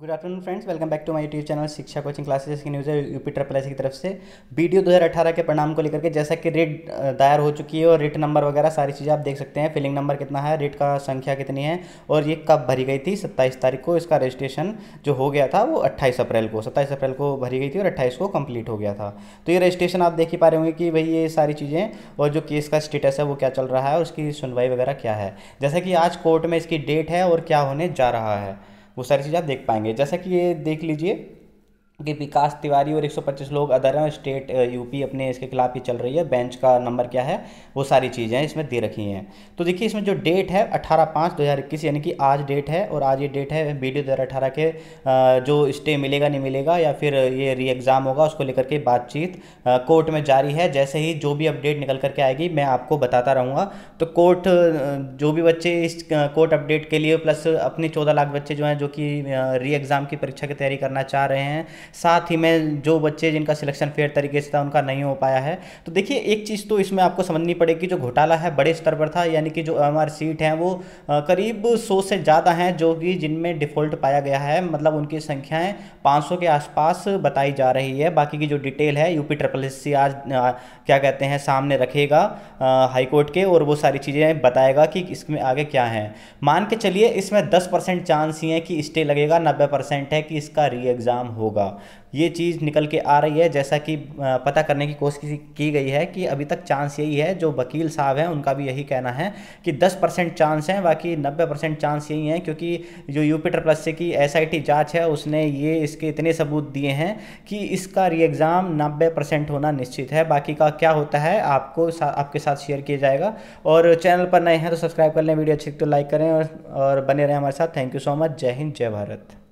good afternoon friends welcome back to my YouTube channel Shiksha coaching classes की news है UP triple की तरफ से वीडियो 2018 के परिणाम को लेकर के जैसा कि रेट दायर हो चुकी है और रेट नंबर वगैरह सारी चीज़ें आप देख सकते हैं फिलिंग नंबर कितना है रेट का संख्या कितनी है और ये कब भरी गई थी सत्ताईस तारीख को इसका रजिस्ट्रेशन जो हो गया था वो अट्ठाईस अप्रैल को सत्ताईस अप्रैल को भरी गई थी और अट्ठाईस को कम्प्लीट हो गया था तो ये रजिस्ट्रेशन आप देख ही पा रहे होंगे कि भाई ये सारी चीज़ें और जो केस का स्टेटस है वो क्या चल रहा है और उसकी सुनवाई वगैरह क्या है जैसा कि आज कोर्ट में इसकी डेट है और क्या होने जा रहा है वो सारी चीज़ आप देख पाएंगे जैसा कि ये देख लीजिए कि विकास तिवारी और 125 लोग अदर हैं स्टेट यूपी अपने इसके खिलाफ ही चल रही है बेंच का नंबर क्या है वो सारी चीज़ें इसमें दे रखी हैं तो देखिए इसमें जो डेट है 18 पाँच इक्कीस यानी कि आज डेट है और आज ये डेट है डी दो हज़ार के जो स्टे मिलेगा नहीं मिलेगा या फिर ये री एग्ज़ाम होगा उसको लेकर के बातचीत कोर्ट में जारी है जैसे ही जो भी अपडेट निकल करके आएगी मैं आपको बताता रहूँगा तो कोर्ट जो भी बच्चे इस कोर्ट अपडेट के लिए प्लस अपने चौदह लाख बच्चे जो हैं जो कि री एग्ज़ाम की परीक्षा की तैयारी करना चाह रहे हैं साथ ही में जो बच्चे जिनका सिलेक्शन फेयर तरीके से था उनका नहीं हो पाया है तो देखिए एक चीज़ तो इसमें आपको समझनी पड़ेगी जो घोटाला है बड़े स्तर पर था यानी कि जो एम सीट हैं वो करीब सौ से ज़्यादा हैं जो कि जिनमें डिफ़ॉल्ट पाया गया है मतलब उनकी संख्याएँ पाँच के आसपास बताई जा रही है बाकी की जो डिटेल है यूपी ट्रिपल एस आज क्या कहते हैं सामने रखेगा हाईकोर्ट के और वो सारी चीज़ें बताएगा कि इसमें आगे क्या है मान के चलिए इसमें दस परसेंट चांस ही है कि स्टे लगेगा नब्बे परसेंट है कि इसका री एग्ज़ाम होगा ये चीज़ निकल के आ रही है जैसा कि पता करने की कोशिश की गई है कि अभी तक चांस यही है जो वकील साहब हैं उनका भी यही कहना है कि 10 परसेंट चांस हैं बाकी 90 परसेंट चांस यही हैं क्योंकि जो यूपीटर प्लस से की एस जांच है उसने ये इसके इतने सबूत दिए हैं कि इसका री एग्ज़ाम नब्बे परसेंट होना निश्चित है बाकी का क्या होता है आपको सा, आपके साथ शेयर किया जाएगा और चैनल पर नए हैं तो सब्सक्राइब कर लें वीडियो अच्छी तो लाइक करें और, और बने रहें हमारे साथ थैंक यू सो मच जय हिंद जय भारत